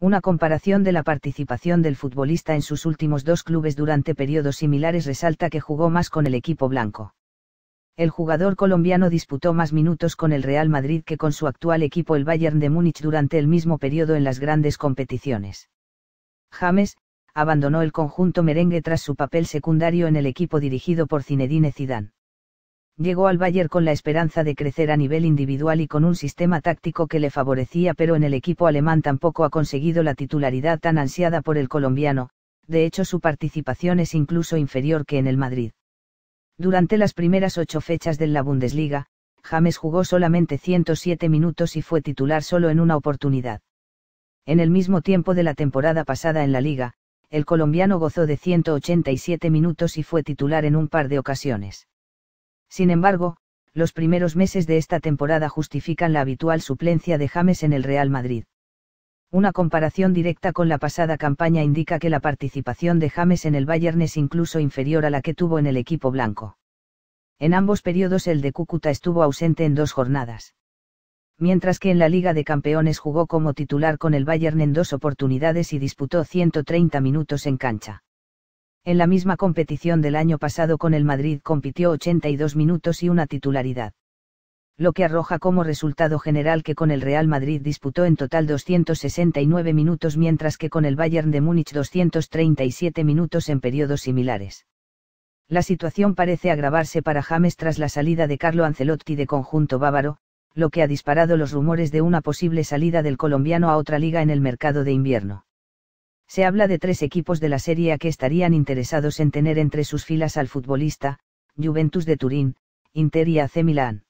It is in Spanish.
Una comparación de la participación del futbolista en sus últimos dos clubes durante periodos similares resalta que jugó más con el equipo blanco. El jugador colombiano disputó más minutos con el Real Madrid que con su actual equipo el Bayern de Múnich durante el mismo periodo en las grandes competiciones. James, abandonó el conjunto merengue tras su papel secundario en el equipo dirigido por Zinedine Zidane. Llegó al Bayern con la esperanza de crecer a nivel individual y con un sistema táctico que le favorecía, pero en el equipo alemán tampoco ha conseguido la titularidad tan ansiada por el colombiano, de hecho su participación es incluso inferior que en el Madrid. Durante las primeras ocho fechas de la Bundesliga, James jugó solamente 107 minutos y fue titular solo en una oportunidad. En el mismo tiempo de la temporada pasada en la liga, el colombiano gozó de 187 minutos y fue titular en un par de ocasiones. Sin embargo, los primeros meses de esta temporada justifican la habitual suplencia de James en el Real Madrid. Una comparación directa con la pasada campaña indica que la participación de James en el Bayern es incluso inferior a la que tuvo en el equipo blanco. En ambos periodos el de Cúcuta estuvo ausente en dos jornadas. Mientras que en la Liga de Campeones jugó como titular con el Bayern en dos oportunidades y disputó 130 minutos en cancha. En la misma competición del año pasado con el Madrid compitió 82 minutos y una titularidad. Lo que arroja como resultado general que con el Real Madrid disputó en total 269 minutos mientras que con el Bayern de Múnich 237 minutos en periodos similares. La situación parece agravarse para James tras la salida de Carlo Ancelotti de conjunto bávaro, lo que ha disparado los rumores de una posible salida del colombiano a otra liga en el mercado de invierno se habla de tres equipos de la Serie A que estarían interesados en tener entre sus filas al futbolista, Juventus de Turín, Inter y AC Milán.